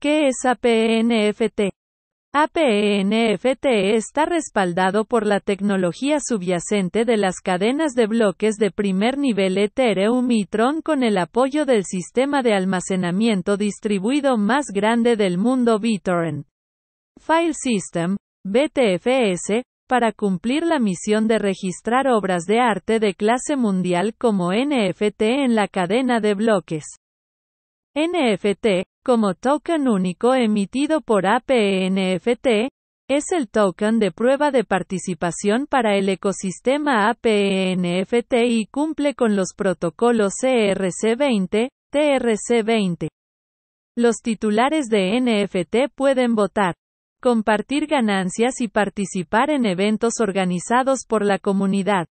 ¿Qué es APNFT? APNFT está respaldado por la tecnología subyacente de las cadenas de bloques de primer nivel Ethereum y Tron con el apoyo del sistema de almacenamiento distribuido más grande del mundo BitTorrent. File System, BTFS, para cumplir la misión de registrar obras de arte de clase mundial como NFT en la cadena de bloques. NFT, como token único emitido por APNFT, es el token de prueba de participación para el ecosistema APNFT y cumple con los protocolos crc 20 TRC20. Los titulares de NFT pueden votar, compartir ganancias y participar en eventos organizados por la comunidad.